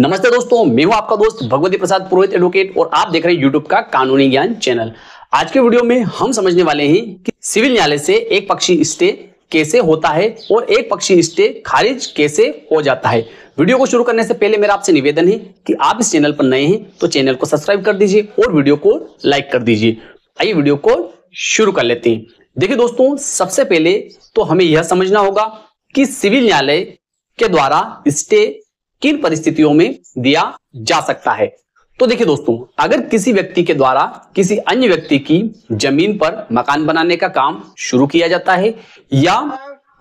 नमस्ते दोस्तों मैं हूं आपका दोस्त भगवती प्रसाद पुरोहित एडवोकेट और आप देख रहे हैं यूट्यूब का कानूनी ज्ञान चैनल आज के वीडियो में हम समझने वाले हैं कि सिविल न्यायालय से एक पक्षी स्टे कैसे होता है और एक पक्षी स्टे खारिज कैसे हो जाता है वीडियो को शुरू करने से पहले मेरा आपसे निवेदन है कि आप इस चैनल पर नए हैं तो चैनल को सब्सक्राइब कर दीजिए और वीडियो को लाइक कर दीजिए आइए वीडियो को शुरू कर लेते हैं देखिए दोस्तों सबसे पहले तो हमें यह समझना होगा कि सिविल न्यायालय के द्वारा स्टे किन परिस्थितियों में दिया जा सकता है तो देखिए दोस्तों अगर किसी व्यक्ति के द्वारा किसी अन्य व्यक्ति की जमीन पर मकान बनाने का काम शुरू किया जाता है या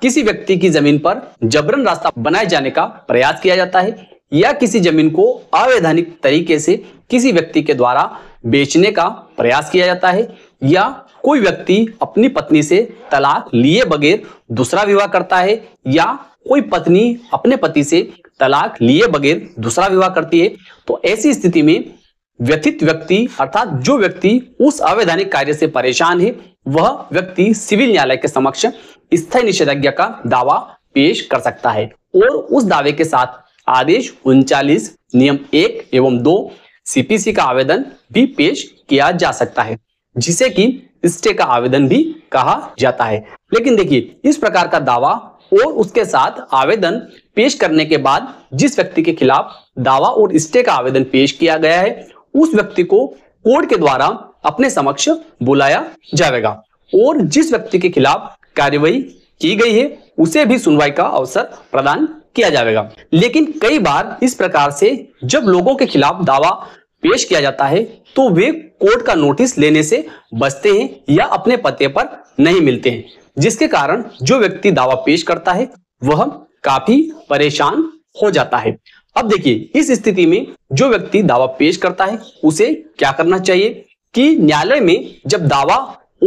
किसी व्यक्ति की जमीन पर जबरन रास्ता बनाए जाने का प्रयास किया जाता है या किसी जमीन को अवैधानिक तरीके से किसी व्यक्ति के द्वारा बेचने का प्रयास किया जाता है या कोई व्यक्ति अपनी पत्नी से तलाक लिए बगैर दूसरा विवाह करता है या कोई पत्नी अपने पति से तलाक लिए बगैर दूसरा विवाह करती है तो ऐसी स्थिति में व्यथित व्यक्ति अर्थात जो व्यक्ति उस अवैधानिक कार्य से परेशान है वह व्यक्ति सिविल न्यायालय के समक्ष स्थायी निषेधाज्ञा का दावा पेश कर सकता है और उस दावे के साथ आदेश उनचालीस नियम एक एवं दो सीपीसी का आवेदन भी पेश किया जा सकता है जिसे कि स्टे का आवेदन भी कहा जाता है लेकिन देखिए इस प्रकार का दावा और उसके साथ आवेदन पेश करने के बाद जिस व्यक्ति के खिलाफ दावा और स्टे का आवेदन पेश किया गया है उस व्यक्ति को कोर्ट के द्वारा अपने समक्ष बुलाया जाएगा और जिस व्यक्ति के खिलाफ कार्यवाही की गई है उसे भी सुनवाई का अवसर प्रदान किया जाएगा लेकिन कई बार इस प्रकार से जब लोगों के खिलाफ दावा पेश किया जाता है तो वे कोर्ट का नोटिस लेने से बचते हैं या अपने पते पर नहीं मिलते हैं जिसके कारण जो व्यक्ति दावा पेश करता है वह काफी परेशान हो जाता है अब देखिए इस स्थिति में जो व्यक्ति दावा पेश करता है उसे क्या करना चाहिए कि न्यायालय में जब दावा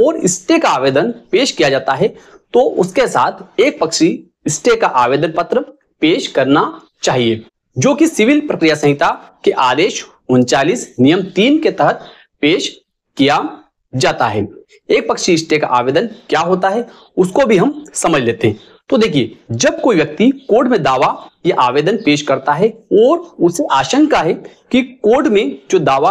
और स्टे का आवेदन पेश किया जाता है तो उसके साथ एक पक्षी स्टे का आवेदन पत्र पेश करना चाहिए जो कि सिविल प्रक्रिया संहिता के आदेश उनचालीस नियम तीन के तहत पेश किया जाता है एक पक्षी स्टे का आवेदन क्या होता है उसको भी हम समझ लेते हैं तो देखिए जब कोई व्यक्ति कोर्ट में दावा या आवेदन पेश करता है और उसे आशंका है कि कोर्ट में जो दावा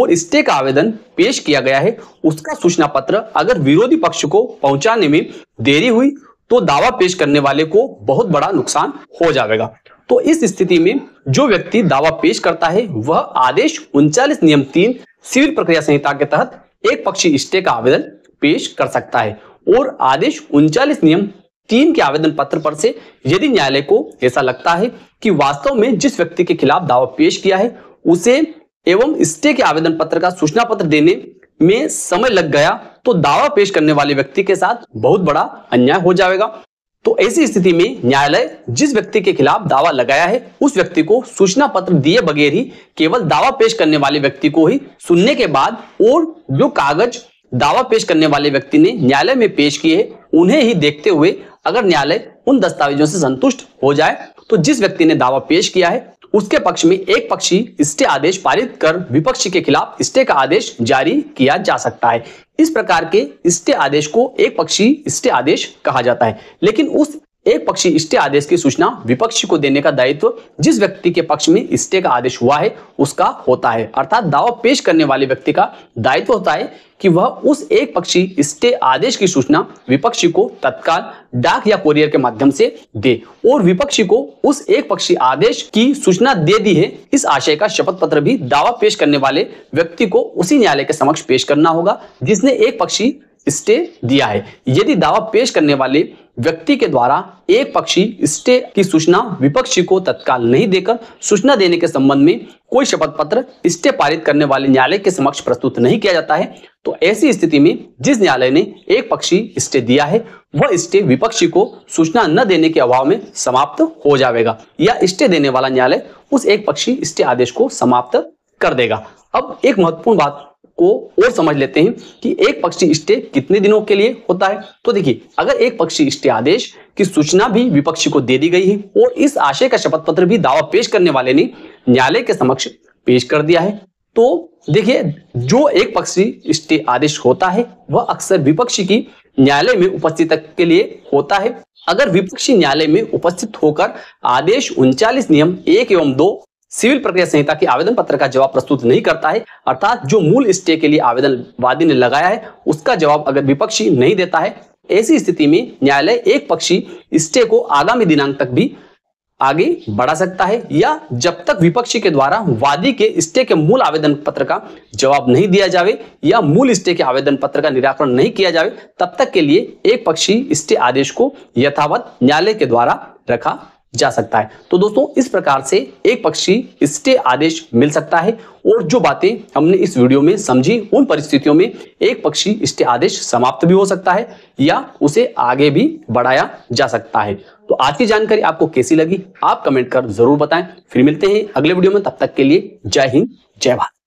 और स्टे का आवेदन पेश किया गया है उसका सूचना पत्र अगर विरोधी पक्ष को पहुंचाने में देरी हुई तो दावा पेश करने वाले को बहुत बड़ा नुकसान हो जाएगा तो इस स्थिति में जो व्यक्ति दावा पेश करता है वह आदेश उनचालीस नियम तीन सिविल प्रक्रिया संहिता के तहत एक पक्षी स्टे का आवेदन पेश कर सकता है और आदेश उनचालीस नियम तीन के आवेदन पत्र पर से यदि न्यायालय को ऐसा लगता है कि वास्तव में जिस व्यक्ति के खिलाफ दावा पेश किया है उसे एवं स्टे के आवेदन पत्र का सूचना पत्र देने में समय लग गया तो दावा पेश करने वाले व्यक्ति के साथ बहुत बड़ा अन्याय हो जाएगा तो ऐसी स्थिति में न्यायालय जिस व्यक्ति के खिलाफ दावा लगाया है उस व्यक्ति को सूचना पत्र दिए बगैर ही केवल दावा पेश करने वाले व्यक्ति को ही सुनने के बाद और जो कागज दावा पेश करने वाले व्यक्ति ने न्यायालय में पेश किए उन्हें ही देखते हुए अगर न्यायालय उन दस्तावेजों से संतुष्ट हो जाए तो जिस व्यक्ति ने दावा पेश किया है उसके पक्ष में एक पक्षी स्टे आदेश पारित कर विपक्ष के खिलाफ स्टे का आदेश जारी किया जा सकता है इस प्रकार के स्टे आदेश को एक पक्षी स्टे आदेश कहा जाता है लेकिन उस एक पक्षी स्टे आदेश की सूचना विपक्ष को देने का दायित्व जिस व्यक्ति के पक्ष में स्टे का आदेश हुआ है उसका होता है अर्थात दावा पेश करने वाले व्यक्ति का दायित्व होता है कि वह उस एक पक्षी स्टे आदेश की सूचना विपक्षी को तत्काल डाक या कोरियर के माध्यम से दे और विपक्षी को उस एक पक्षी आदेश की सूचना दे दी है इस आशय का शपथ पत्र भी दावा पेश करने वाले व्यक्ति को उसी न्यायालय के समक्ष पेश करना होगा जिसने एक पक्षी स्टे दिया है यदि दावा पेश करने वाले व्यक्ति के द्वारा एक पक्षी स्टे की सूचना विपक्षी को तत्काल नहीं देकर सूचना देने के संबंध में कोई शपथ पत्र स्टे पारित करने वाले न्यायालय के समक्ष प्रस्तुत नहीं किया जाता है तो ऐसी स्थिति में जिस न्यायालय ने एक पक्षी स्टे दिया है वह स्टे विपक्षी को सूचना न देने के अभाव में समाप्त हो जाएगा या स्टे देने वाला न्यायालय उस एक पक्षी स्टे आदेश को समाप्त कर देगा अब एक महत्वपूर्ण बात को और समझ लेते हैं कि एक पक्षी स्टे कितने दिनों के लिए होता है तो देखिए अगर एक पक्षी स्टे आदेश की सूचना भी विपक्षी को दे दी गई है और इस आशय का शपथ पत्र भी दावा पेश करने वाले ने न्यायालय के समक्ष पेश कर दिया है तो देखिए जो एक पक्षी स्टे आदेश होता है वह अक्सर विपक्षी की न्यायालय में उपस्थित के लिए होता है अगर विपक्षी न्यायालय में उपस्थित होकर आदेश उनचालीस नियम एक एवं दो सिविल प्रक्रिया संहिता के आवेदन पत्र का जवाब प्रस्तुत नहीं करता है अर्थात जो मूल स्टे के लिए आवेदन वादी ने लगाया है उसका जवाब अगर विपक्षी नहीं देता है ऐसी स्थिति में न्यायालय एक पक्षी स्टे को आगामी दिनांक तक भी आगे बढ़ा सकता है या जब तक विपक्षी के द्वारा वादी के स्टे के मूल आवेदन पत्र का जवाब नहीं दिया जावे या मूल स्टे के आवेदन पत्र का निराकरण नहीं किया जावे तब तक के लिए एक पक्षी स्टे आदेश को यथावत न्यायालय के द्वारा रखा जा सकता है तो दोस्तों इस प्रकार से एक पक्षी स्टे आदेश मिल सकता है और जो बातें हमने इस वीडियो में समझी उन परिस्थितियों में एक पक्षी स्टे आदेश समाप्त भी हो सकता है या उसे आगे भी बढ़ाया जा सकता है तो आज की जानकारी आपको कैसी लगी आप कमेंट कर जरूर बताएं फिर मिलते हैं अगले वीडियो में तब तक के लिए जय हिंद जय भारत